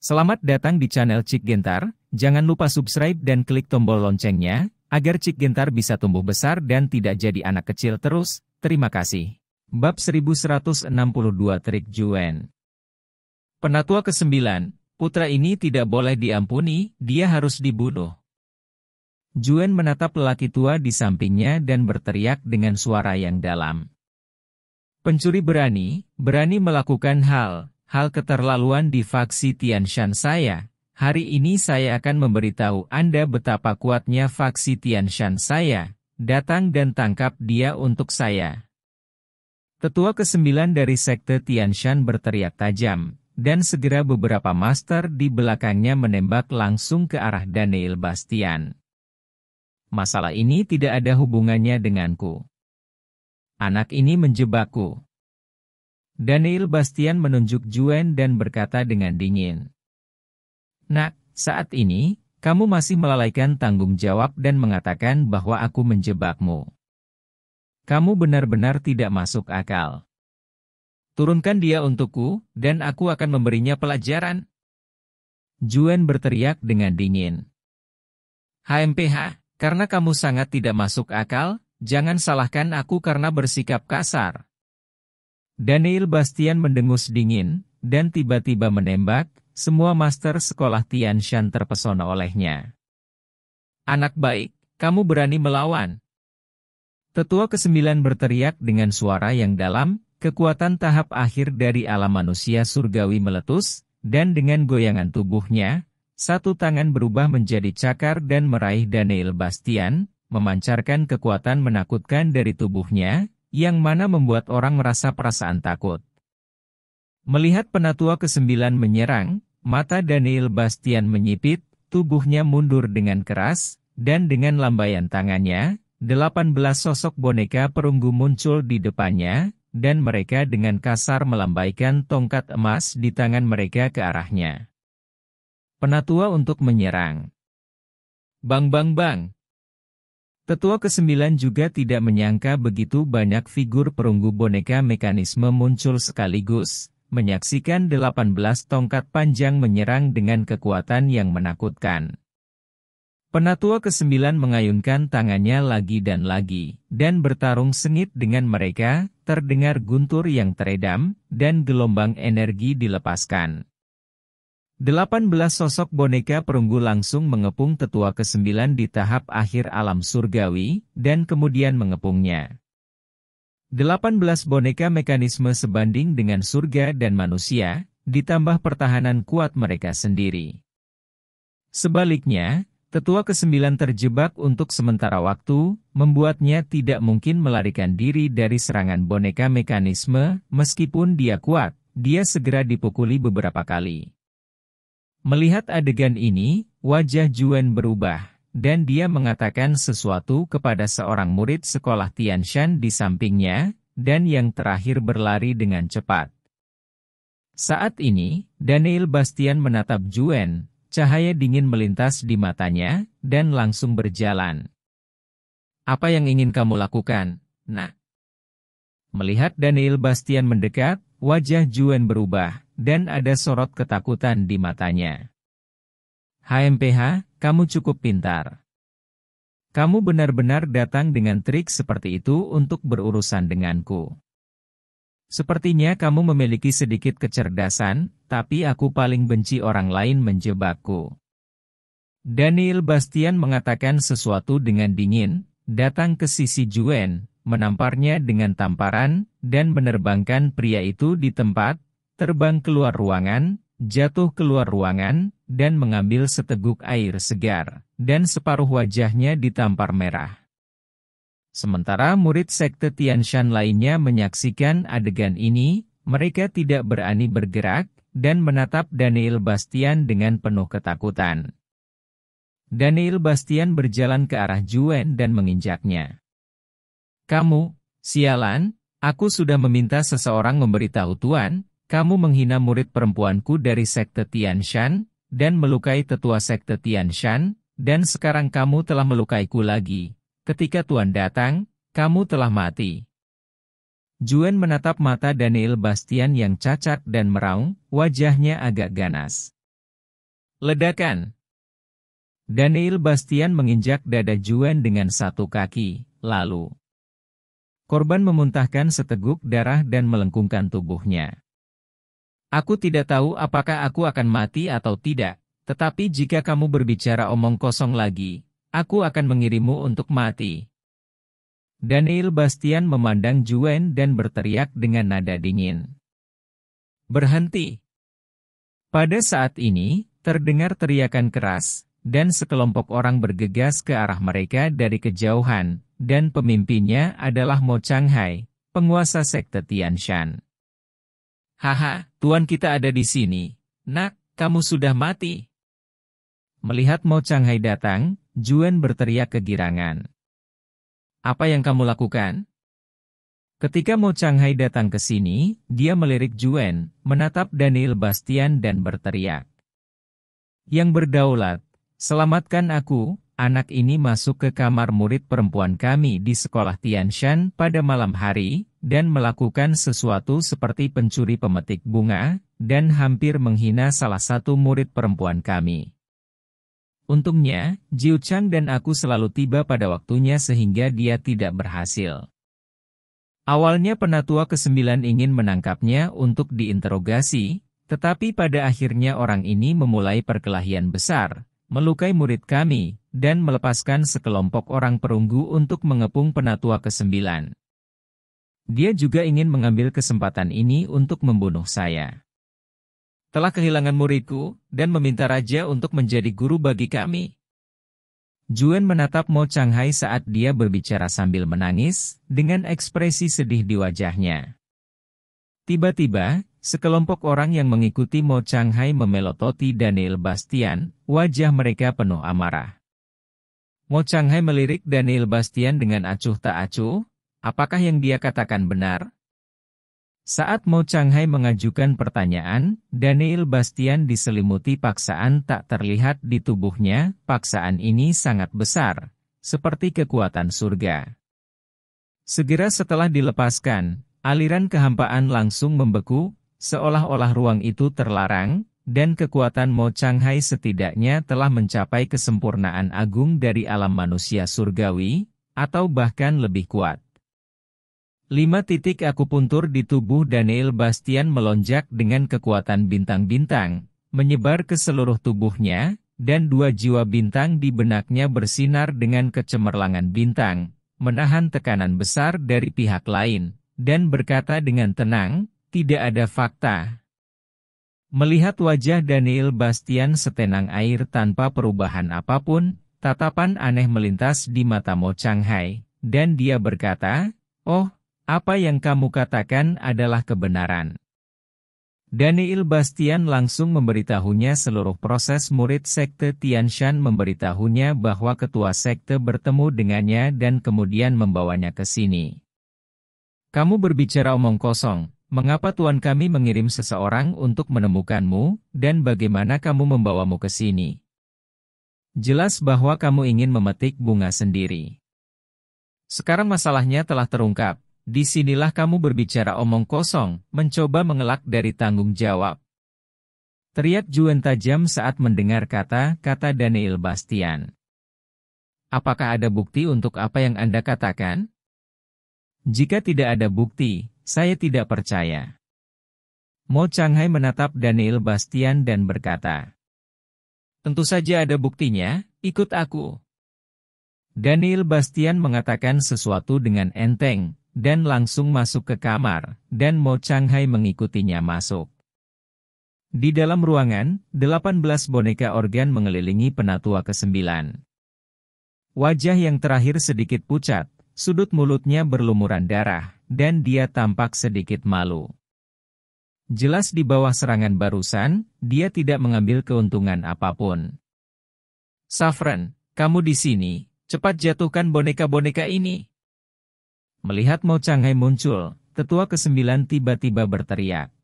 Selamat datang di channel Cik Gentar, jangan lupa subscribe dan klik tombol loncengnya, agar Cik Gentar bisa tumbuh besar dan tidak jadi anak kecil terus, terima kasih. Bab 1162 Trik Juen Penatua ke-9, putra ini tidak boleh diampuni, dia harus dibunuh. Juen menatap lelaki tua di sampingnya dan berteriak dengan suara yang dalam. Pencuri berani, berani melakukan hal hal keterlaluan di faksi Tian Shan saya. Hari ini saya akan memberitahu Anda betapa kuatnya faksi Tian Shan saya. Datang dan tangkap dia untuk saya. Tetua ke kesembilan dari sekte Tian Shan berteriak tajam, dan segera beberapa master di belakangnya menembak langsung ke arah Daniel Bastian. Masalah ini tidak ada hubungannya denganku. Anak ini menjebakku. Daniel Bastian menunjuk Juen dan berkata dengan dingin. Nak, saat ini, kamu masih melalaikan tanggung jawab dan mengatakan bahwa aku menjebakmu. Kamu benar-benar tidak masuk akal. Turunkan dia untukku, dan aku akan memberinya pelajaran. Juan berteriak dengan dingin. HMPH, karena kamu sangat tidak masuk akal, jangan salahkan aku karena bersikap kasar. Daniel Bastian mendengus dingin, dan tiba-tiba menembak, semua master sekolah Tian Shan terpesona olehnya. Anak baik, kamu berani melawan. Tetua kesembilan berteriak dengan suara yang dalam, kekuatan tahap akhir dari alam manusia surgawi meletus, dan dengan goyangan tubuhnya, satu tangan berubah menjadi cakar dan meraih Daniel Bastian, memancarkan kekuatan menakutkan dari tubuhnya, yang mana membuat orang merasa perasaan takut. Melihat penatua ke-9 menyerang, mata Daniel Bastian menyipit, tubuhnya mundur dengan keras, dan dengan lambaian tangannya, 18 sosok boneka perunggu muncul di depannya, dan mereka dengan kasar melambaikan tongkat emas di tangan mereka ke arahnya. Penatua untuk menyerang. Bang bang bang, Ketua ke-9 juga tidak menyangka begitu banyak figur perunggu boneka mekanisme muncul sekaligus, menyaksikan 18 tongkat panjang menyerang dengan kekuatan yang menakutkan. Penatua ke-9 mengayunkan tangannya lagi dan lagi, dan bertarung sengit dengan mereka, terdengar guntur yang teredam, dan gelombang energi dilepaskan. 18 sosok boneka perunggu langsung mengepung tetua ke-9 di tahap akhir alam surgawi, dan kemudian mengepungnya. 18 boneka mekanisme sebanding dengan surga dan manusia, ditambah pertahanan kuat mereka sendiri. Sebaliknya, tetua ke-9 terjebak untuk sementara waktu, membuatnya tidak mungkin melarikan diri dari serangan boneka mekanisme, meskipun dia kuat, dia segera dipukuli beberapa kali. Melihat adegan ini, wajah Juan berubah, dan dia mengatakan sesuatu kepada seorang murid sekolah Tianshan di sampingnya, dan yang terakhir berlari dengan cepat. Saat ini, Daniel Bastian menatap Juan, cahaya dingin melintas di matanya, dan langsung berjalan. Apa yang ingin kamu lakukan, nak? Melihat Daniel Bastian mendekat, wajah Juan berubah, dan ada sorot ketakutan di matanya. HMPH, kamu cukup pintar. Kamu benar-benar datang dengan trik seperti itu untuk berurusan denganku. Sepertinya kamu memiliki sedikit kecerdasan, tapi aku paling benci orang lain menjebakku. Daniel Bastian mengatakan sesuatu dengan dingin, datang ke sisi Juen, menamparnya dengan tamparan, dan menerbangkan pria itu di tempat, terbang keluar ruangan, jatuh keluar ruangan, dan mengambil seteguk air segar, dan separuh wajahnya ditampar merah. Sementara murid sekte Tian Shan lainnya menyaksikan adegan ini, mereka tidak berani bergerak, dan menatap Daniel Bastian dengan penuh ketakutan. Daniel Bastian berjalan ke arah Juen dan menginjaknya. Kamu, sialan, aku sudah meminta seseorang memberitahu Tuan, kamu menghina murid perempuanku dari sekte Tian Shan dan melukai tetua sekte Tian Shan, dan sekarang kamu telah melukaiku lagi. Ketika tuan datang, kamu telah mati. Juan menatap mata Daniel Bastian yang cacat dan meraung, wajahnya agak ganas. Ledakan Daniel Bastian menginjak dada Juan dengan satu kaki, lalu korban memuntahkan seteguk darah dan melengkungkan tubuhnya. Aku tidak tahu apakah aku akan mati atau tidak, tetapi jika kamu berbicara omong kosong lagi, aku akan mengirimmu untuk mati. Daniel Bastian memandang Juen dan berteriak dengan nada dingin. Berhenti. Pada saat ini, terdengar teriakan keras, dan sekelompok orang bergegas ke arah mereka dari kejauhan, dan pemimpinnya adalah Mo Changhai, penguasa sekte Tianshan. Haha, tuan kita ada di sini. Nak, kamu sudah mati. Melihat Mo Changhai datang, Juan berteriak kegirangan. Apa yang kamu lakukan? Ketika Mo Changhai datang ke sini, dia melirik Juan, menatap Daniel Bastian dan berteriak. Yang berdaulat, selamatkan aku, anak ini masuk ke kamar murid perempuan kami di sekolah Tianshan pada malam hari, dan melakukan sesuatu seperti pencuri pemetik bunga, dan hampir menghina salah satu murid perempuan kami. Untungnya, Jiu Chang dan aku selalu tiba pada waktunya sehingga dia tidak berhasil. Awalnya penatua ke-9 ingin menangkapnya untuk diinterogasi, tetapi pada akhirnya orang ini memulai perkelahian besar, melukai murid kami, dan melepaskan sekelompok orang perunggu untuk mengepung penatua ke-9. Dia juga ingin mengambil kesempatan ini untuk membunuh saya. Telah kehilangan muridku, dan meminta raja untuk menjadi guru bagi kami. Juan menatap Mo Changhai saat dia berbicara sambil menangis, dengan ekspresi sedih di wajahnya. Tiba-tiba, Sekelompok orang yang mengikuti Mo Chang Hai memelototi Daniel Bastian, wajah mereka penuh amarah. Mo Chang Hai melirik Daniel Bastian dengan acuh tak acuh, apakah yang dia katakan benar? Saat Mo Chang Hai mengajukan pertanyaan, Daniel Bastian diselimuti paksaan tak terlihat di tubuhnya, paksaan ini sangat besar, seperti kekuatan surga. Segera setelah dilepaskan, aliran kehampaan langsung membeku, Seolah-olah ruang itu terlarang, dan kekuatan Mo Chang Hai setidaknya telah mencapai kesempurnaan agung dari alam manusia surgawi, atau bahkan lebih kuat. Lima titik akupuntur di tubuh Daniel Bastian melonjak dengan kekuatan bintang-bintang, menyebar ke seluruh tubuhnya, dan dua jiwa bintang di benaknya bersinar dengan kecemerlangan bintang, menahan tekanan besar dari pihak lain, dan berkata dengan tenang, tidak ada fakta. Melihat wajah Daniel Bastian setenang air tanpa perubahan apapun, tatapan aneh melintas di mata Mo Chang Hai, dan dia berkata, Oh, apa yang kamu katakan adalah kebenaran. Daniel Bastian langsung memberitahunya seluruh proses murid sekte Tian Shan memberitahunya bahwa ketua sekte bertemu dengannya dan kemudian membawanya ke sini. Kamu berbicara omong kosong, Mengapa Tuhan kami mengirim seseorang untuk menemukanmu, dan bagaimana kamu membawamu ke sini? Jelas bahwa kamu ingin memetik bunga sendiri. Sekarang masalahnya telah terungkap. Disinilah kamu berbicara omong kosong, mencoba mengelak dari tanggung jawab. Teriak Juan tajam saat mendengar kata-kata Daniel Bastian. Apakah ada bukti untuk apa yang Anda katakan? Jika tidak ada bukti, saya tidak percaya. Mo Changhai menatap Daniel Bastian dan berkata, Tentu saja ada buktinya, ikut aku. Daniel Bastian mengatakan sesuatu dengan enteng, dan langsung masuk ke kamar, dan Mo Changhai mengikutinya masuk. Di dalam ruangan, 18 boneka organ mengelilingi penatua ke-9. Wajah yang terakhir sedikit pucat, sudut mulutnya berlumuran darah, dan dia tampak sedikit malu. Jelas di bawah serangan barusan, dia tidak mengambil keuntungan apapun. Safran, kamu di sini, cepat jatuhkan boneka-boneka ini. Melihat Mo Changhai muncul, tetua ke-9 tiba-tiba berteriak.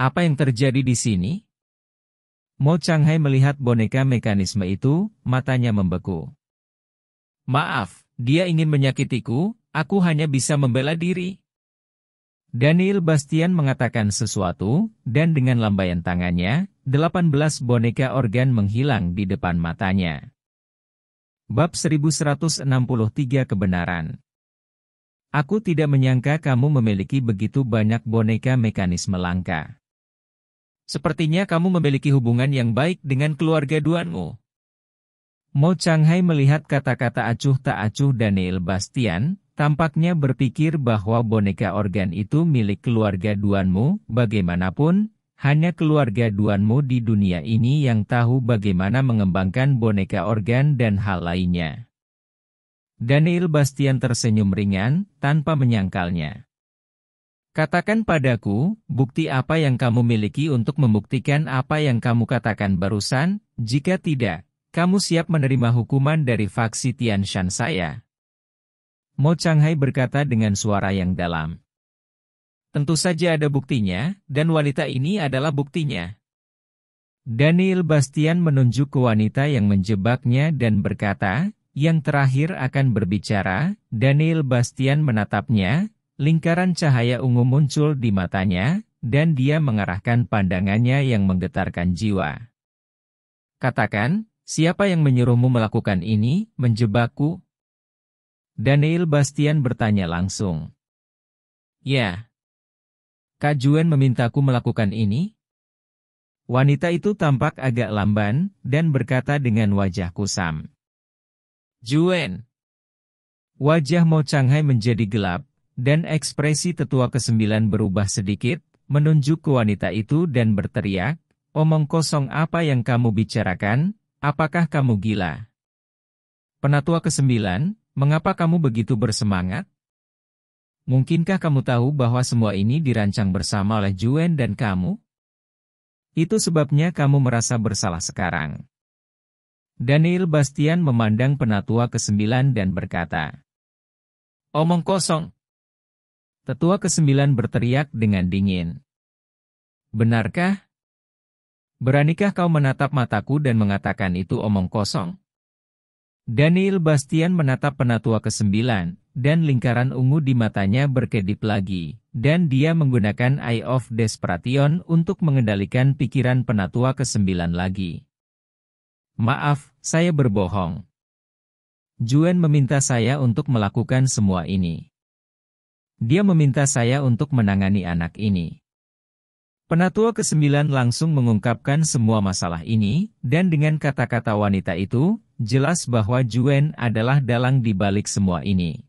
Apa yang terjadi di sini? Mo Changhai melihat boneka mekanisme itu, matanya membeku. Maaf, dia ingin menyakitiku, Aku hanya bisa membela diri. Daniel Bastian mengatakan sesuatu, dan dengan lambaian tangannya, 18 boneka organ menghilang di depan matanya. Bab 1163 Kebenaran Aku tidak menyangka kamu memiliki begitu banyak boneka mekanisme langka. Sepertinya kamu memiliki hubungan yang baik dengan keluarga Duanmu. Mo Changhai melihat kata-kata acuh tak acuh Daniel Bastian, Tampaknya berpikir bahwa boneka organ itu milik keluarga Duanmu, bagaimanapun, hanya keluarga Duanmu di dunia ini yang tahu bagaimana mengembangkan boneka organ dan hal lainnya. Daniel Bastian tersenyum ringan, tanpa menyangkalnya. Katakan padaku, bukti apa yang kamu miliki untuk membuktikan apa yang kamu katakan barusan, jika tidak, kamu siap menerima hukuman dari faksi Tian Shan saya. Mo Hai berkata dengan suara yang dalam. Tentu saja ada buktinya, dan wanita ini adalah buktinya. Daniel Bastian menunjuk ke wanita yang menjebaknya dan berkata, yang terakhir akan berbicara, Daniel Bastian menatapnya, lingkaran cahaya ungu muncul di matanya, dan dia mengarahkan pandangannya yang menggetarkan jiwa. Katakan, siapa yang menyuruhmu melakukan ini, menjebakku, Daniel Bastian bertanya langsung. Ya. Kak Juan memintaku melakukan ini? Wanita itu tampak agak lamban dan berkata dengan wajah kusam. Juen. Wajah Mo Changhai menjadi gelap, dan ekspresi tetua kesembilan berubah sedikit, menunjuk ke wanita itu dan berteriak, Omong kosong apa yang kamu bicarakan, apakah kamu gila? Penatua ke-9, Mengapa kamu begitu bersemangat? Mungkinkah kamu tahu bahwa semua ini dirancang bersama oleh Juen dan kamu? Itu sebabnya kamu merasa bersalah sekarang. Daniel Bastian memandang penatua ke-9 dan berkata, Omong kosong. Tetua ke-9 berteriak dengan dingin. Benarkah? Beranikah kau menatap mataku dan mengatakan itu omong kosong? Daniel Bastian menatap penatua ke-9, dan lingkaran ungu di matanya berkedip lagi, dan dia menggunakan Eye of Desperation untuk mengendalikan pikiran penatua ke-9 lagi. Maaf, saya berbohong. Juan meminta saya untuk melakukan semua ini. Dia meminta saya untuk menangani anak ini. Penatua ke-9 langsung mengungkapkan semua masalah ini, dan dengan kata-kata wanita itu, jelas bahwa Juen adalah dalang di balik semua ini.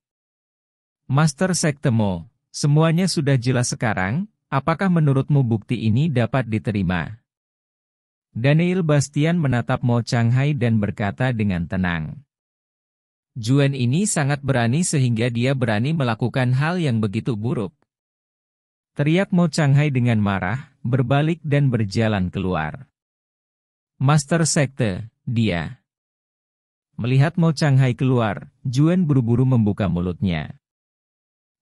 Master Sektemo, semuanya sudah jelas sekarang, apakah menurutmu bukti ini dapat diterima? Daniel Bastian menatap Mo Changhai dan berkata dengan tenang. Juen ini sangat berani sehingga dia berani melakukan hal yang begitu buruk. Teriak Mo Changhai dengan marah, berbalik dan berjalan keluar. Master Sekte, dia. Melihat Mo Chang Hai keluar, Juen buru-buru membuka mulutnya.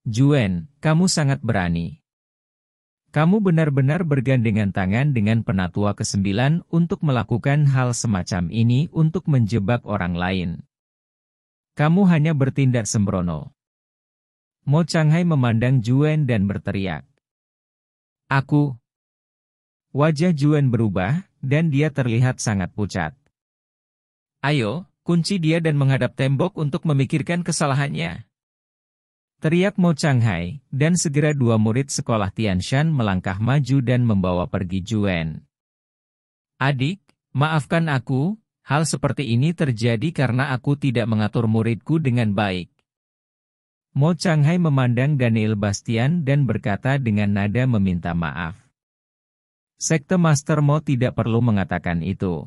Juen, kamu sangat berani. Kamu benar-benar bergandengan tangan dengan penatua ke-9 untuk melakukan hal semacam ini untuk menjebak orang lain. Kamu hanya bertindak sembrono. Mo Chang Hai memandang Juen dan berteriak. Aku. Wajah Juen berubah, dan dia terlihat sangat pucat. Ayo, kunci dia dan menghadap tembok untuk memikirkan kesalahannya. Teriak Mo Chang Hai, dan segera dua murid sekolah Tian Shan melangkah maju dan membawa pergi Juan. Adik, maafkan aku, hal seperti ini terjadi karena aku tidak mengatur muridku dengan baik. Mo Chang Hai memandang Daniel Bastian dan berkata dengan nada meminta maaf. Sekte Master Mo tidak perlu mengatakan itu.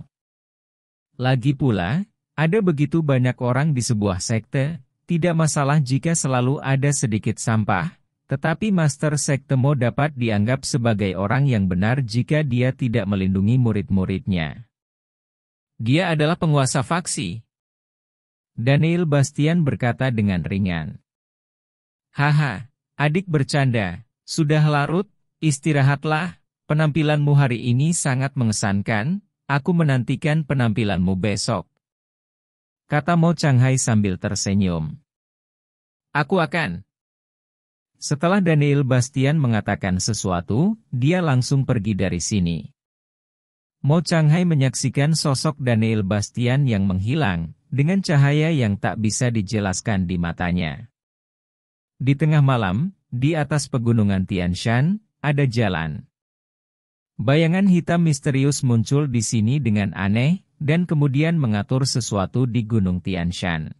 Lagi pula, ada begitu banyak orang di sebuah sekte, tidak masalah jika selalu ada sedikit sampah, tetapi master sekte Mo dapat dianggap sebagai orang yang benar jika dia tidak melindungi murid-muridnya. Dia adalah penguasa faksi. Daniel Bastian berkata dengan ringan. Haha, adik bercanda, sudah larut, istirahatlah, penampilanmu hari ini sangat mengesankan, aku menantikan penampilanmu besok. Kata Mo Hai sambil tersenyum. Aku akan. Setelah Daniel Bastian mengatakan sesuatu, dia langsung pergi dari sini. Mo Hai menyaksikan sosok Daniel Bastian yang menghilang, dengan cahaya yang tak bisa dijelaskan di matanya. Di tengah malam, di atas pegunungan Tian Shan, ada jalan. Bayangan hitam misterius muncul di sini dengan aneh, dan kemudian mengatur sesuatu di Gunung Tian Shan.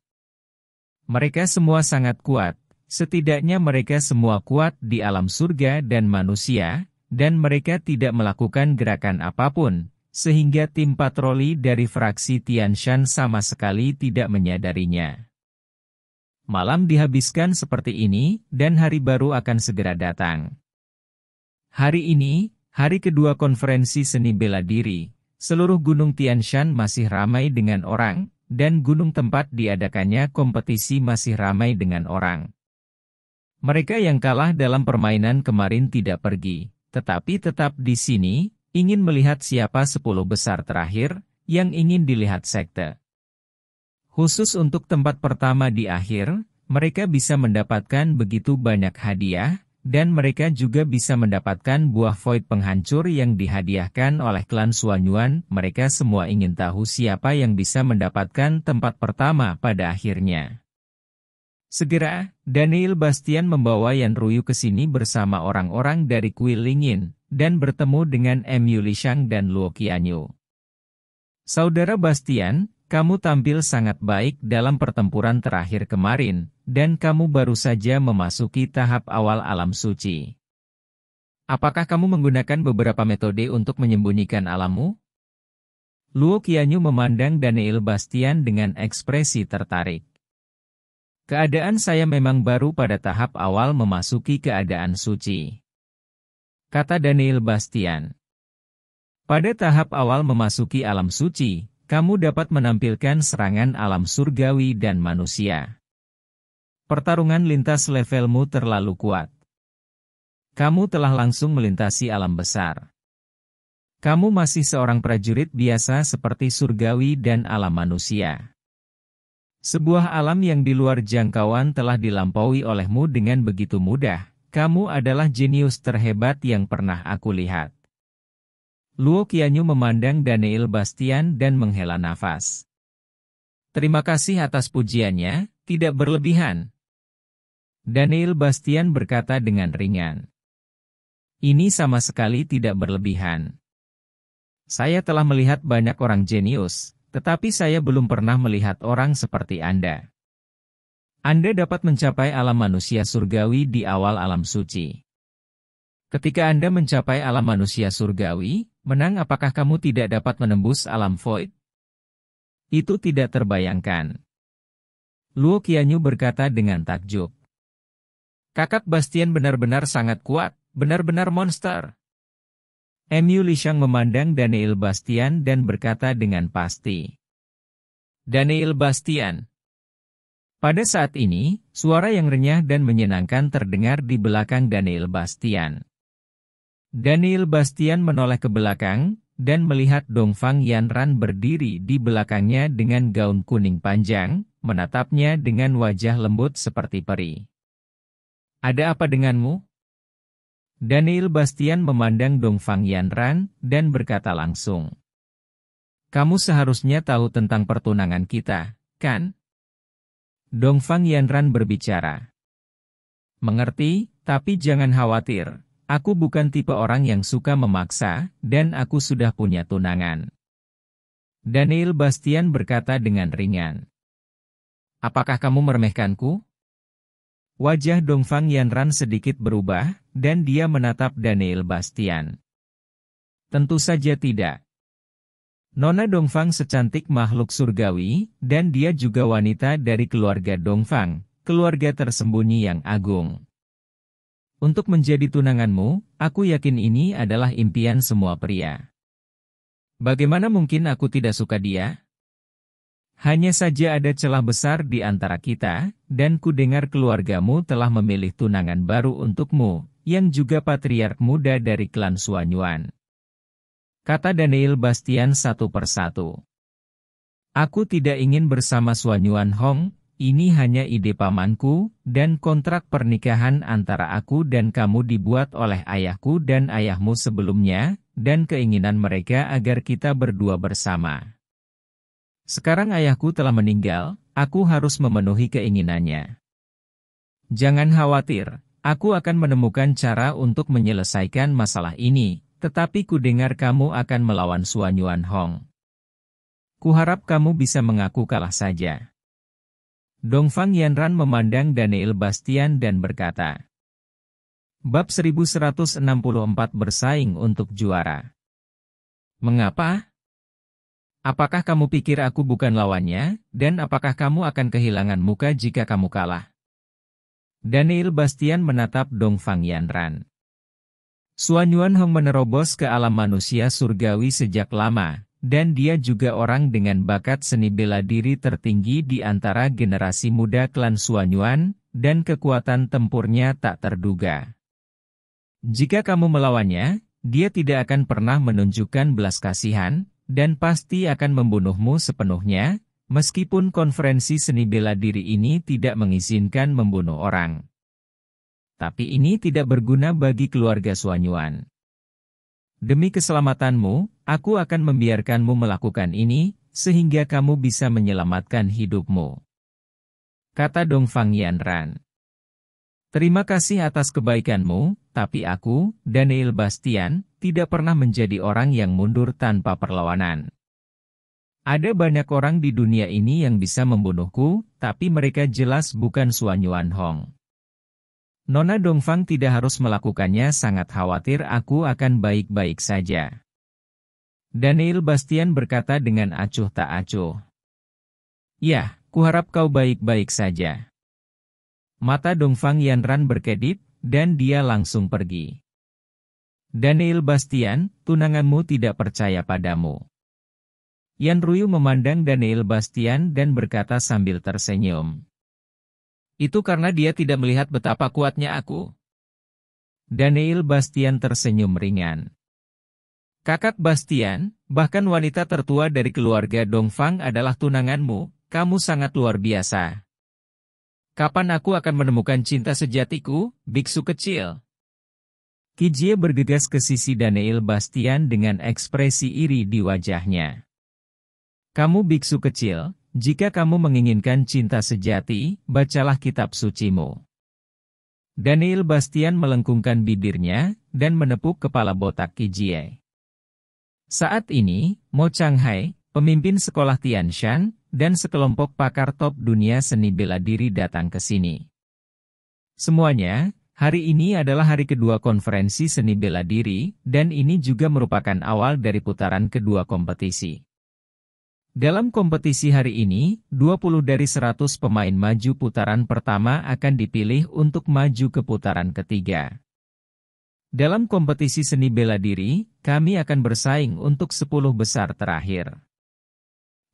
Mereka semua sangat kuat, setidaknya mereka semua kuat di alam surga dan manusia, dan mereka tidak melakukan gerakan apapun, sehingga tim patroli dari fraksi Tian Shan sama sekali tidak menyadarinya. Malam dihabiskan seperti ini, dan hari baru akan segera datang. Hari ini, hari kedua konferensi seni bela diri, seluruh Gunung Tian Shan masih ramai dengan orang, dan gunung tempat diadakannya kompetisi masih ramai dengan orang. Mereka yang kalah dalam permainan kemarin tidak pergi, tetapi tetap di sini, ingin melihat siapa sepuluh besar terakhir, yang ingin dilihat sekte. Khusus untuk tempat pertama di akhir, mereka bisa mendapatkan begitu banyak hadiah, dan mereka juga bisa mendapatkan buah void penghancur yang dihadiahkan oleh klan Suanyuan, mereka semua ingin tahu siapa yang bisa mendapatkan tempat pertama pada akhirnya. Segera, Daniel Bastian membawa Yan Ruyu ke sini bersama orang-orang dari Kuil Lingin, dan bertemu dengan Emu Lishang dan Luo Qianyu. Saudara Bastian, kamu tampil sangat baik dalam pertempuran terakhir kemarin, dan kamu baru saja memasuki tahap awal alam suci. Apakah kamu menggunakan beberapa metode untuk menyembunyikan alammu? Luo Qianyu memandang Daniel Bastian dengan ekspresi tertarik. Keadaan saya memang baru pada tahap awal memasuki keadaan suci. Kata Daniel Bastian. Pada tahap awal memasuki alam suci, kamu dapat menampilkan serangan alam surgawi dan manusia. Pertarungan lintas levelmu terlalu kuat. Kamu telah langsung melintasi alam besar. Kamu masih seorang prajurit biasa seperti surgawi dan alam manusia. Sebuah alam yang di luar jangkauan telah dilampaui olehmu dengan begitu mudah. Kamu adalah jenius terhebat yang pernah aku lihat. Luo Qianyu memandang Daniel Bastian dan menghela nafas. Terima kasih atas pujiannya, tidak berlebihan. Daniel Bastian berkata dengan ringan. Ini sama sekali tidak berlebihan. Saya telah melihat banyak orang jenius, tetapi saya belum pernah melihat orang seperti Anda. Anda dapat mencapai alam manusia surgawi di awal alam suci. Ketika Anda mencapai alam manusia surgawi, Menang apakah kamu tidak dapat menembus alam void? Itu tidak terbayangkan. Luo Qianyu berkata dengan takjub. Kakak Bastian benar-benar sangat kuat, benar-benar monster. Emu Lishang memandang Daniel Bastian dan berkata dengan pasti. Daniel Bastian. Pada saat ini, suara yang renyah dan menyenangkan terdengar di belakang Daniel Bastian. Daniel Bastian menoleh ke belakang, dan melihat Dongfang Yanran berdiri di belakangnya dengan gaun kuning panjang, menatapnya dengan wajah lembut seperti peri. Ada apa denganmu? Daniel Bastian memandang Dongfang Yanran dan berkata langsung. Kamu seharusnya tahu tentang pertunangan kita, kan? Dongfang Yanran berbicara. Mengerti, tapi jangan khawatir, Aku bukan tipe orang yang suka memaksa, dan aku sudah punya tunangan. Daniel Bastian berkata dengan ringan. Apakah kamu meremehkanku? Wajah Dongfang Yanran sedikit berubah, dan dia menatap Daniel Bastian. Tentu saja tidak. Nona Dongfang secantik makhluk surgawi, dan dia juga wanita dari keluarga Dongfang, keluarga tersembunyi yang agung. Untuk menjadi tunanganmu, aku yakin ini adalah impian semua pria. Bagaimana mungkin aku tidak suka dia? Hanya saja ada celah besar di antara kita, dan kudengar keluargamu telah memilih tunangan baru untukmu, yang juga patriark muda dari klan Suanyuan. Kata Daniel Bastian satu persatu. Aku tidak ingin bersama Suanyuan Hong, ini hanya ide pamanku, dan kontrak pernikahan antara aku dan kamu dibuat oleh ayahku dan ayahmu sebelumnya, dan keinginan mereka agar kita berdua bersama. Sekarang ayahku telah meninggal, aku harus memenuhi keinginannya. Jangan khawatir, aku akan menemukan cara untuk menyelesaikan masalah ini, tetapi kudengar kamu akan melawan Suanyuan Hong. Kuharap kamu bisa mengaku kalah saja. Dongfang Yanran memandang Daniel Bastian dan berkata, Bab 1164 bersaing untuk juara. Mengapa? Apakah kamu pikir aku bukan lawannya, dan apakah kamu akan kehilangan muka jika kamu kalah? Daniel Bastian menatap Dongfang Yanran. Suan Yuan Hong menerobos ke alam manusia surgawi sejak lama, dan dia juga orang dengan bakat seni bela diri tertinggi di antara generasi muda klan Suanyuan, dan kekuatan tempurnya tak terduga. Jika kamu melawannya, dia tidak akan pernah menunjukkan belas kasihan, dan pasti akan membunuhmu sepenuhnya, meskipun konferensi seni bela diri ini tidak mengizinkan membunuh orang. Tapi ini tidak berguna bagi keluarga Suanyuan. Demi keselamatanmu, Aku akan membiarkanmu melakukan ini, sehingga kamu bisa menyelamatkan hidupmu. Kata Dongfang Yanran. Terima kasih atas kebaikanmu, tapi aku, Daniel Bastian, tidak pernah menjadi orang yang mundur tanpa perlawanan. Ada banyak orang di dunia ini yang bisa membunuhku, tapi mereka jelas bukan Suan Yuan Hong. Nona Dongfang tidak harus melakukannya sangat khawatir aku akan baik-baik saja. Daniel Bastian berkata dengan acuh tak acuh. "Ya, kuharap kau baik-baik saja. Mata Dongfang Yanran berkedip, dan dia langsung pergi. Daniel Bastian, tunanganmu tidak percaya padamu. Yan Ruyu memandang Daniel Bastian dan berkata sambil tersenyum. Itu karena dia tidak melihat betapa kuatnya aku. Daniel Bastian tersenyum ringan. Kakak Bastian, bahkan wanita tertua dari keluarga Dongfang adalah tunanganmu, kamu sangat luar biasa. Kapan aku akan menemukan cinta sejatiku, biksu kecil? Kijie bergegas ke sisi Daniel Bastian dengan ekspresi iri di wajahnya. Kamu biksu kecil, jika kamu menginginkan cinta sejati, bacalah kitab sucimu. Daniel Bastian melengkungkan bibirnya, dan menepuk kepala botak Kijie. Saat ini, Mo Changhai, pemimpin sekolah Tian Shan, dan sekelompok pakar top dunia seni bela diri datang ke sini. Semuanya, hari ini adalah hari kedua konferensi seni bela diri, dan ini juga merupakan awal dari putaran kedua kompetisi. Dalam kompetisi hari ini, 20 dari 100 pemain maju putaran pertama akan dipilih untuk maju ke putaran ketiga. Dalam kompetisi seni bela diri, kami akan bersaing untuk sepuluh besar terakhir.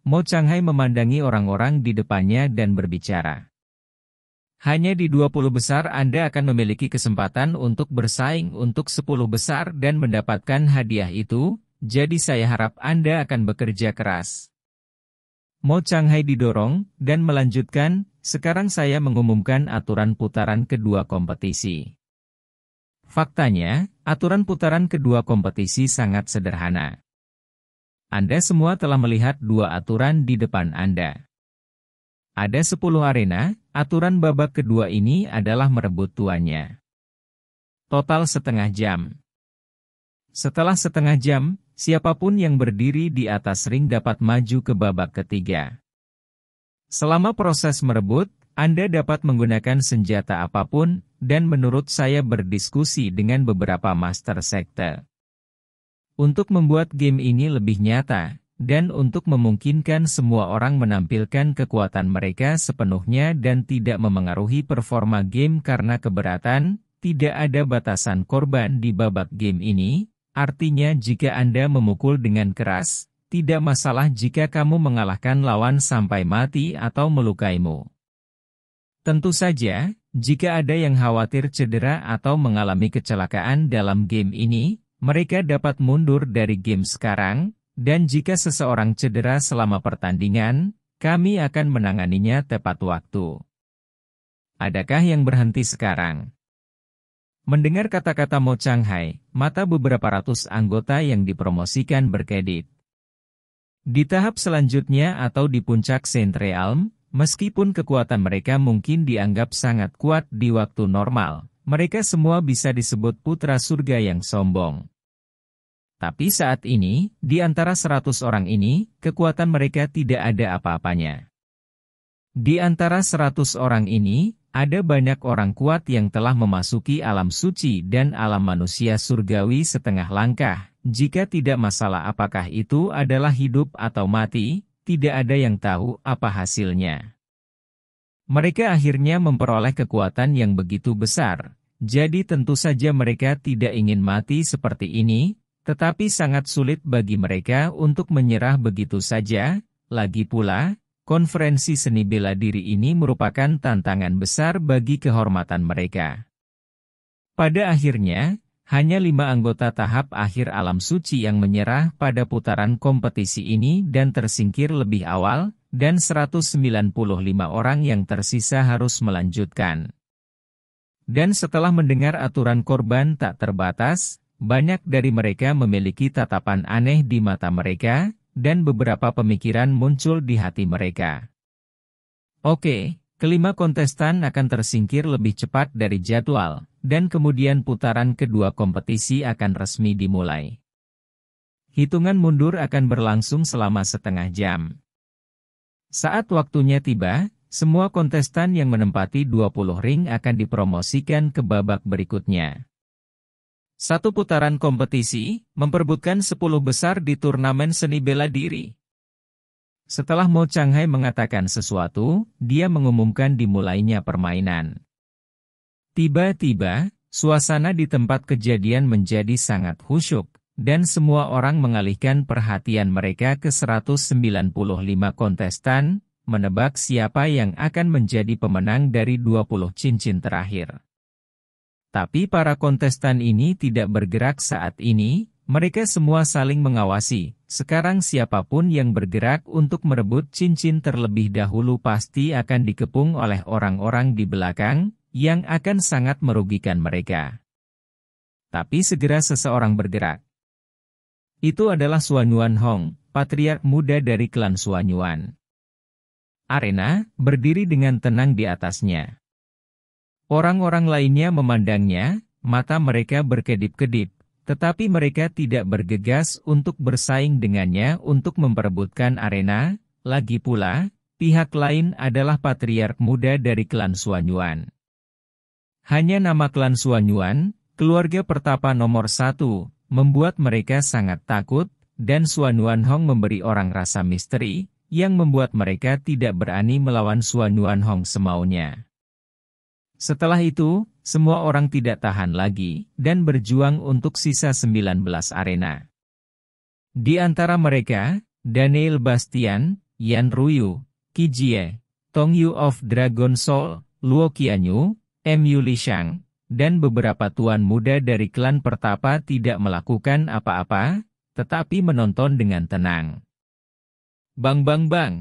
Mo Changhai memandangi orang-orang di depannya dan berbicara. Hanya di dua puluh besar Anda akan memiliki kesempatan untuk bersaing untuk sepuluh besar dan mendapatkan hadiah itu, jadi saya harap Anda akan bekerja keras. Mo Changhai didorong, dan melanjutkan, sekarang saya mengumumkan aturan putaran kedua kompetisi. Faktanya, aturan putaran kedua kompetisi sangat sederhana. Anda semua telah melihat dua aturan di depan Anda. Ada 10 arena, aturan babak kedua ini adalah merebut tuannya. Total setengah jam. Setelah setengah jam, siapapun yang berdiri di atas ring dapat maju ke babak ketiga. Selama proses merebut, anda dapat menggunakan senjata apapun, dan menurut saya berdiskusi dengan beberapa master sekte. Untuk membuat game ini lebih nyata, dan untuk memungkinkan semua orang menampilkan kekuatan mereka sepenuhnya dan tidak memengaruhi performa game karena keberatan, tidak ada batasan korban di babak game ini, artinya jika Anda memukul dengan keras, tidak masalah jika kamu mengalahkan lawan sampai mati atau melukaimu. Tentu saja, jika ada yang khawatir cedera atau mengalami kecelakaan dalam game ini, mereka dapat mundur dari game sekarang, dan jika seseorang cedera selama pertandingan, kami akan menanganinya tepat waktu. Adakah yang berhenti sekarang? Mendengar kata-kata Mo Changhai, mata beberapa ratus anggota yang dipromosikan berkedip. Di tahap selanjutnya atau di puncak Saint Realm, Meskipun kekuatan mereka mungkin dianggap sangat kuat di waktu normal, mereka semua bisa disebut putra surga yang sombong. Tapi saat ini, di antara 100 orang ini, kekuatan mereka tidak ada apa-apanya. Di antara 100 orang ini, ada banyak orang kuat yang telah memasuki alam suci dan alam manusia surgawi setengah langkah, jika tidak masalah apakah itu adalah hidup atau mati, tidak ada yang tahu apa hasilnya. Mereka akhirnya memperoleh kekuatan yang begitu besar, jadi tentu saja mereka tidak ingin mati seperti ini, tetapi sangat sulit bagi mereka untuk menyerah begitu saja, lagi pula, konferensi seni bela diri ini merupakan tantangan besar bagi kehormatan mereka. Pada akhirnya, hanya lima anggota tahap akhir alam suci yang menyerah pada putaran kompetisi ini dan tersingkir lebih awal, dan 195 orang yang tersisa harus melanjutkan. Dan setelah mendengar aturan korban tak terbatas, banyak dari mereka memiliki tatapan aneh di mata mereka, dan beberapa pemikiran muncul di hati mereka. Oke, kelima kontestan akan tersingkir lebih cepat dari jadwal, dan kemudian putaran kedua kompetisi akan resmi dimulai. Hitungan mundur akan berlangsung selama setengah jam. Saat waktunya tiba, semua kontestan yang menempati 20 ring akan dipromosikan ke babak berikutnya. Satu putaran kompetisi memperbutkan 10 besar di turnamen seni bela diri. Setelah Mo Changhai mengatakan sesuatu, dia mengumumkan dimulainya permainan. Tiba-tiba, suasana di tempat kejadian menjadi sangat khusyuk, dan semua orang mengalihkan perhatian mereka ke 195 kontestan, menebak siapa yang akan menjadi pemenang dari 20 cincin terakhir. Tapi para kontestan ini tidak bergerak saat ini, mereka semua saling mengawasi. Sekarang siapapun yang bergerak untuk merebut cincin terlebih dahulu pasti akan dikepung oleh orang-orang di belakang, yang akan sangat merugikan mereka. Tapi segera seseorang bergerak. Itu adalah Suanyuan Hong, patriark muda dari klan Suanyuan. Arena berdiri dengan tenang di atasnya. Orang-orang lainnya memandangnya, mata mereka berkedip-kedip, tetapi mereka tidak bergegas untuk bersaing dengannya untuk memperebutkan arena, lagi pula, pihak lain adalah patriark muda dari klan Suanyuan. Hanya nama klan Suanyuan, keluarga pertapa nomor satu, membuat mereka sangat takut, dan Suanyuan Hong memberi orang rasa misteri, yang membuat mereka tidak berani melawan Suanyuan Hong semaunya. Setelah itu, semua orang tidak tahan lagi, dan berjuang untuk sisa 19 arena. Di antara mereka, Daniel Bastian, Yan Ruyu, Kijie, Tong Yu of Dragon Soul, Luo Qianyu, MU Yuli Shang, dan beberapa tuan muda dari klan pertapa tidak melakukan apa-apa, tetapi menonton dengan tenang. Bang bang bang.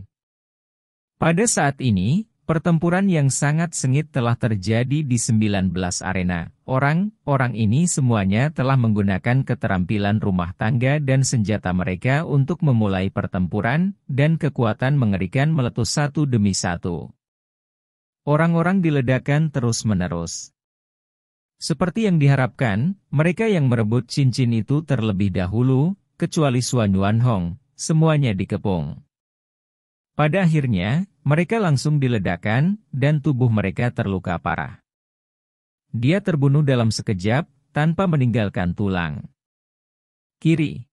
Pada saat ini, pertempuran yang sangat sengit telah terjadi di 19 arena. Orang-orang ini semuanya telah menggunakan keterampilan rumah tangga dan senjata mereka untuk memulai pertempuran, dan kekuatan mengerikan meletus satu demi satu orang-orang diledakkan terus-menerus. Seperti yang diharapkan, mereka yang merebut cincin itu terlebih dahulu, kecuali Yuan Hong, semuanya dikepung. Pada akhirnya, mereka langsung diledakkan, dan tubuh mereka terluka parah. Dia terbunuh dalam sekejap, tanpa meninggalkan tulang. Kiri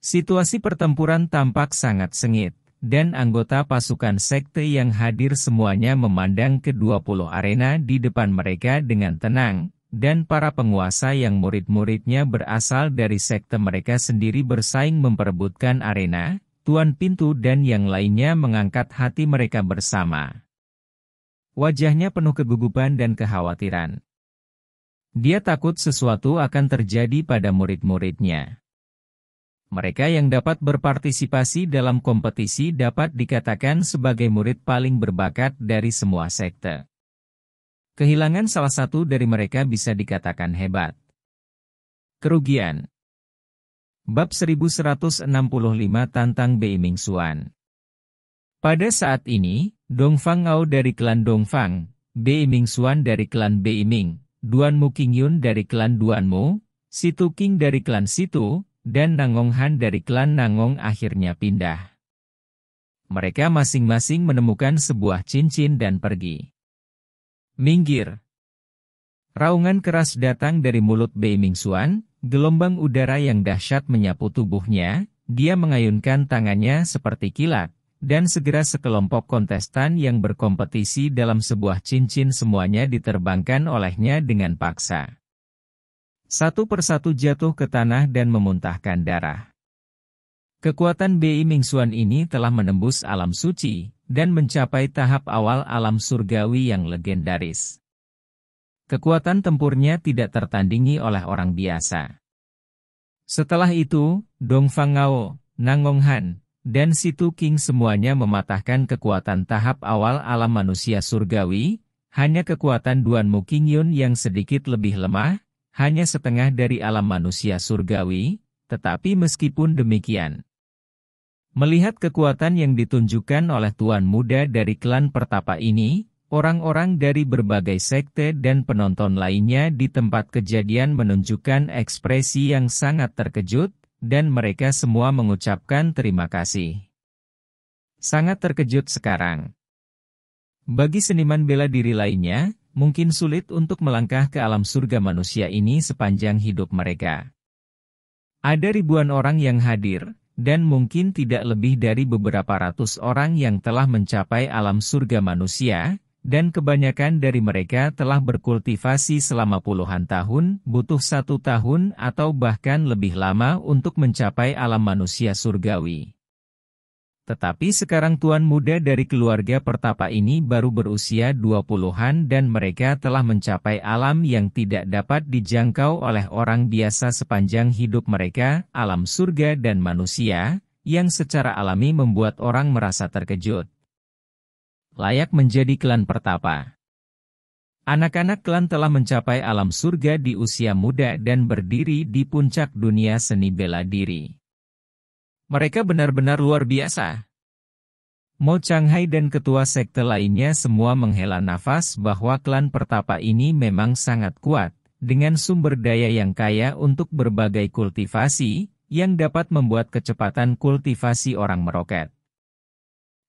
Situasi pertempuran tampak sangat sengit dan anggota pasukan sekte yang hadir semuanya memandang ke-20 arena di depan mereka dengan tenang, dan para penguasa yang murid-muridnya berasal dari sekte mereka sendiri bersaing memperebutkan arena, Tuan Pintu dan yang lainnya mengangkat hati mereka bersama. Wajahnya penuh kegugupan dan kekhawatiran. Dia takut sesuatu akan terjadi pada murid-muridnya. Mereka yang dapat berpartisipasi dalam kompetisi dapat dikatakan sebagai murid paling berbakat dari semua sekte. Kehilangan salah satu dari mereka bisa dikatakan hebat. Kerugian Bab 1165 Tantang Bei Ming Xuan Pada saat ini, Dongfang Ngao dari klan Dongfang, Bei Ming Xuan dari klan Bei Ming, Duan Mu King Yun dari klan Duan Mu, Situ King dari klan Situ, dan Nangong Han dari klan Nangong akhirnya pindah. Mereka masing-masing menemukan sebuah cincin dan pergi. Minggir. Raungan keras datang dari mulut Bei Mingxuan, gelombang udara yang dahsyat menyapu tubuhnya, dia mengayunkan tangannya seperti kilat, dan segera sekelompok kontestan yang berkompetisi dalam sebuah cincin semuanya diterbangkan olehnya dengan paksa. Satu persatu jatuh ke tanah dan memuntahkan darah. Kekuatan Bei Mingxuan ini telah menembus alam suci, dan mencapai tahap awal alam surgawi yang legendaris. Kekuatan tempurnya tidak tertandingi oleh orang biasa. Setelah itu, Dongfang Fang Ngao, Nangong Han, dan Situ King semuanya mematahkan kekuatan tahap awal alam manusia surgawi, hanya kekuatan Duan Mu Yun yang sedikit lebih lemah, hanya setengah dari alam manusia surgawi, tetapi meskipun demikian. Melihat kekuatan yang ditunjukkan oleh Tuan Muda dari klan Pertapa ini, orang-orang dari berbagai sekte dan penonton lainnya di tempat kejadian menunjukkan ekspresi yang sangat terkejut, dan mereka semua mengucapkan terima kasih. Sangat terkejut sekarang. Bagi seniman bela diri lainnya, mungkin sulit untuk melangkah ke alam surga manusia ini sepanjang hidup mereka. Ada ribuan orang yang hadir, dan mungkin tidak lebih dari beberapa ratus orang yang telah mencapai alam surga manusia, dan kebanyakan dari mereka telah berkultivasi selama puluhan tahun, butuh satu tahun atau bahkan lebih lama untuk mencapai alam manusia surgawi. Tetapi sekarang tuan muda dari keluarga pertapa ini baru berusia 20-an dan mereka telah mencapai alam yang tidak dapat dijangkau oleh orang biasa sepanjang hidup mereka, alam surga dan manusia, yang secara alami membuat orang merasa terkejut. Layak menjadi klan pertapa. Anak-anak klan telah mencapai alam surga di usia muda dan berdiri di puncak dunia seni bela diri. Mereka benar-benar luar biasa. Mo Changhai dan ketua sekte lainnya semua menghela nafas bahwa klan pertapa ini memang sangat kuat, dengan sumber daya yang kaya untuk berbagai kultivasi, yang dapat membuat kecepatan kultivasi orang meroket.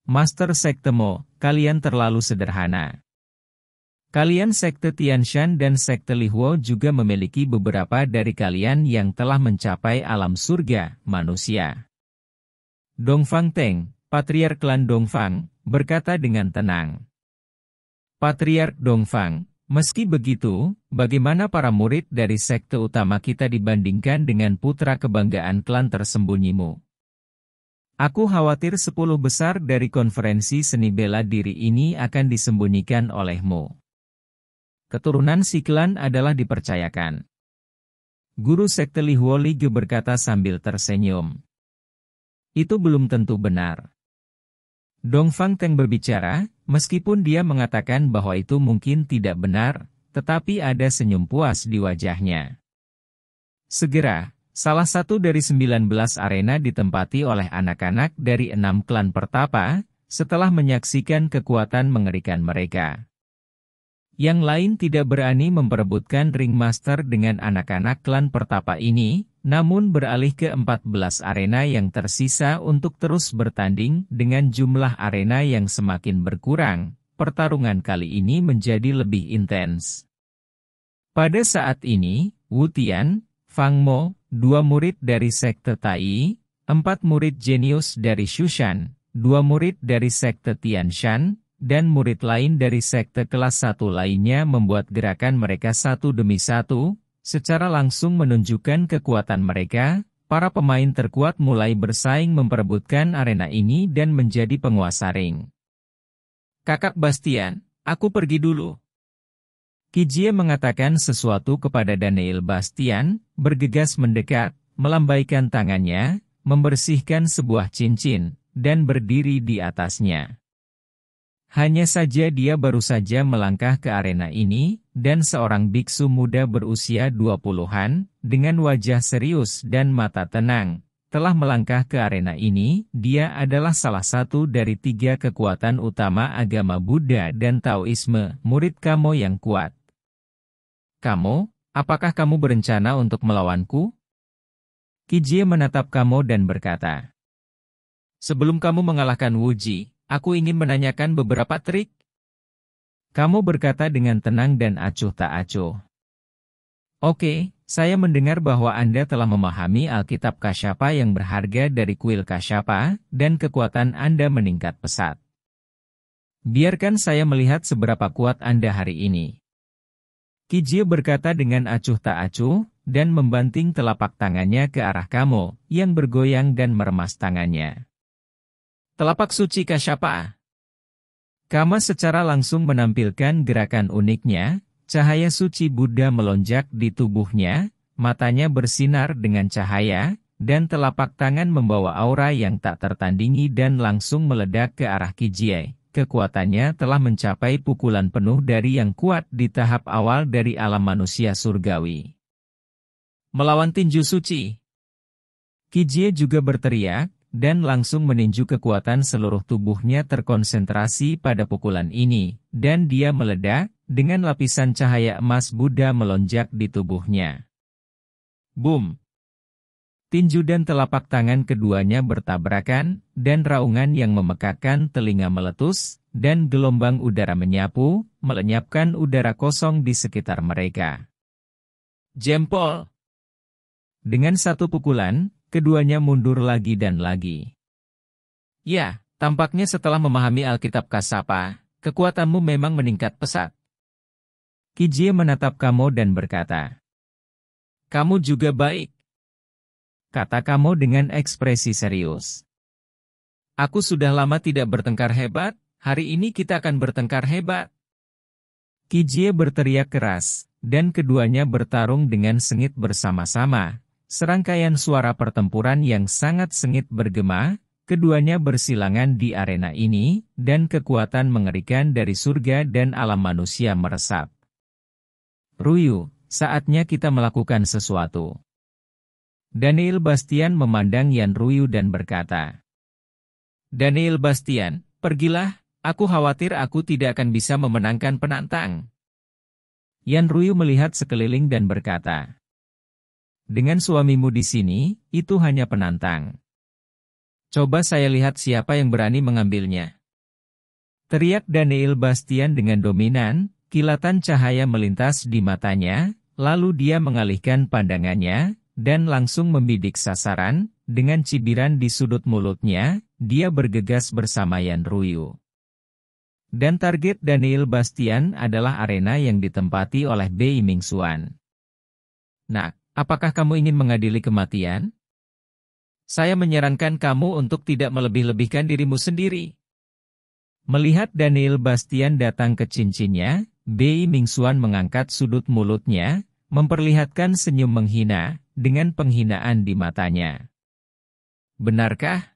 Master Sekte Mo, kalian terlalu sederhana. Kalian Sekte Tianshan dan Sekte Lihuo juga memiliki beberapa dari kalian yang telah mencapai alam surga, manusia. Dongfang Teng, Patriark Klan Dongfang, berkata dengan tenang. Patriark Dongfang, meski begitu, bagaimana para murid dari sekte utama kita dibandingkan dengan putra kebanggaan klan tersembunyimu? Aku khawatir sepuluh besar dari konferensi seni bela diri ini akan disembunyikan olehmu. Keturunan si klan adalah dipercayakan. Guru sekte Lihuo Ligu berkata sambil tersenyum itu belum tentu benar. Dong Fang Teng berbicara, meskipun dia mengatakan bahwa itu mungkin tidak benar, tetapi ada senyum puas di wajahnya. Segera, salah satu dari 19 arena ditempati oleh anak-anak dari enam klan pertapa, setelah menyaksikan kekuatan mengerikan mereka. Yang lain tidak berani memperebutkan ringmaster dengan anak-anak klan pertapa ini, namun beralih ke 14 arena yang tersisa untuk terus bertanding dengan jumlah arena yang semakin berkurang, pertarungan kali ini menjadi lebih intens. Pada saat ini, Wu Tian, Fang Mo, dua murid dari Sekte Tai, empat murid jenius dari Shushan, dua murid dari Sekte Tian Shan, dan murid lain dari Sekte kelas Satu lainnya membuat gerakan mereka satu demi satu, Secara langsung menunjukkan kekuatan mereka, para pemain terkuat mulai bersaing memperebutkan arena ini dan menjadi penguasa ring. Kakak Bastian, aku pergi dulu. Kijie mengatakan sesuatu kepada Daniel Bastian, bergegas mendekat, melambaikan tangannya, membersihkan sebuah cincin, dan berdiri di atasnya. Hanya saja dia baru saja melangkah ke arena ini, dan seorang biksu muda berusia 20-an, dengan wajah serius dan mata tenang, telah melangkah ke arena ini, dia adalah salah satu dari tiga kekuatan utama agama Buddha dan Taoisme, murid kamu yang kuat. Kamu, apakah kamu berencana untuk melawanku? Kijie menatap kamu dan berkata, Sebelum kamu mengalahkan Wuji, Aku ingin menanyakan beberapa trik. Kamu berkata dengan tenang dan acuh tak acuh. Oke, saya mendengar bahwa Anda telah memahami Alkitab Kasyapa yang berharga dari kuil Kasyapa, dan kekuatan Anda meningkat pesat. Biarkan saya melihat seberapa kuat Anda hari ini. Kijie berkata dengan acuh tak acuh, dan membanting telapak tangannya ke arah kamu, yang bergoyang dan meremas tangannya. Telapak suci Kasyapa Kama secara langsung menampilkan gerakan uniknya, cahaya suci Buddha melonjak di tubuhnya, matanya bersinar dengan cahaya, dan telapak tangan membawa aura yang tak tertandingi dan langsung meledak ke arah Kijie. Kekuatannya telah mencapai pukulan penuh dari yang kuat di tahap awal dari alam manusia surgawi. Melawan tinju suci Kijie juga berteriak, dan langsung meninju kekuatan seluruh tubuhnya terkonsentrasi pada pukulan ini, dan dia meledak, dengan lapisan cahaya emas Buddha melonjak di tubuhnya. Boom! Tinju dan telapak tangan keduanya bertabrakan, dan raungan yang memekakan telinga meletus, dan gelombang udara menyapu, melenyapkan udara kosong di sekitar mereka. Jempol! Dengan satu pukulan, keduanya mundur lagi dan lagi. Ya, tampaknya setelah memahami Alkitab Kasapa, kekuatanmu memang meningkat pesat. Kijie menatap kamu dan berkata, Kamu juga baik. Kata kamu dengan ekspresi serius. Aku sudah lama tidak bertengkar hebat, hari ini kita akan bertengkar hebat. Kijie berteriak keras, dan keduanya bertarung dengan sengit bersama-sama, Serangkaian suara pertempuran yang sangat sengit bergema, keduanya bersilangan di arena ini, dan kekuatan mengerikan dari surga dan alam manusia meresap. Ruyu, saatnya kita melakukan sesuatu. Daniel Bastian memandang Yan Ruyu dan berkata, Daniel Bastian, pergilah, aku khawatir aku tidak akan bisa memenangkan penantang. Yan Ruyu melihat sekeliling dan berkata, dengan suamimu di sini, itu hanya penantang. Coba saya lihat siapa yang berani mengambilnya. Teriak Daniel Bastian dengan dominan, kilatan cahaya melintas di matanya, lalu dia mengalihkan pandangannya, dan langsung membidik sasaran, dengan cibiran di sudut mulutnya, dia bergegas bersama Yan Ruyu. Dan target Daniel Bastian adalah arena yang ditempati oleh Bei Mingxuan. Nak, Apakah kamu ingin mengadili kematian? Saya menyarankan kamu untuk tidak melebih-lebihkan dirimu sendiri. Melihat Daniel Bastian datang ke cincinnya, Bei Mingxuan mengangkat sudut mulutnya, memperlihatkan senyum menghina, dengan penghinaan di matanya. Benarkah?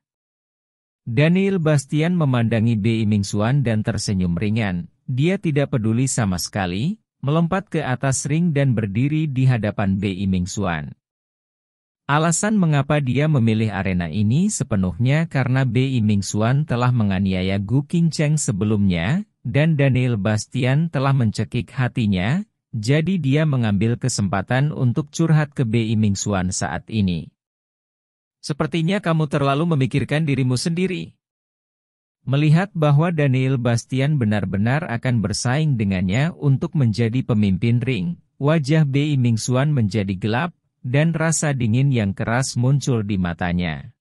Daniel Bastian memandangi Bei Mingxuan dan tersenyum ringan. Dia tidak peduli sama sekali, melompat ke atas ring dan berdiri di hadapan Bei Mingxuan. Alasan mengapa dia memilih arena ini sepenuhnya karena Bei Mingxuan telah menganiaya Gu Qingcheng sebelumnya, dan Daniel Bastian telah mencekik hatinya, jadi dia mengambil kesempatan untuk curhat ke Bei Mingxuan saat ini. Sepertinya kamu terlalu memikirkan dirimu sendiri. Melihat bahwa Daniel Bastian benar-benar akan bersaing dengannya untuk menjadi pemimpin ring, wajah Bei Mingxuan menjadi gelap, dan rasa dingin yang keras muncul di matanya.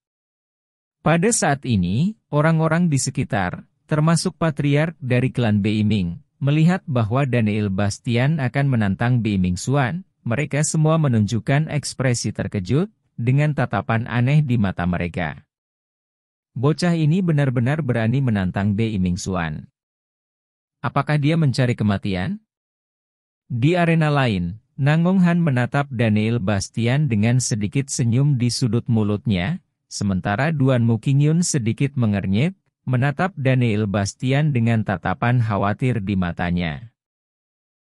Pada saat ini, orang-orang di sekitar, termasuk patriark dari klan Bei Ming, melihat bahwa Daniel Bastian akan menantang Bei Mingxuan, mereka semua menunjukkan ekspresi terkejut, dengan tatapan aneh di mata mereka. Bocah ini benar-benar berani menantang Bei Mingxuan. Apakah dia mencari kematian? Di arena lain, Nangong Han menatap Daniel Bastian dengan sedikit senyum di sudut mulutnya, sementara Duan Mukingyun sedikit mengernyit, menatap Daniel Bastian dengan tatapan khawatir di matanya.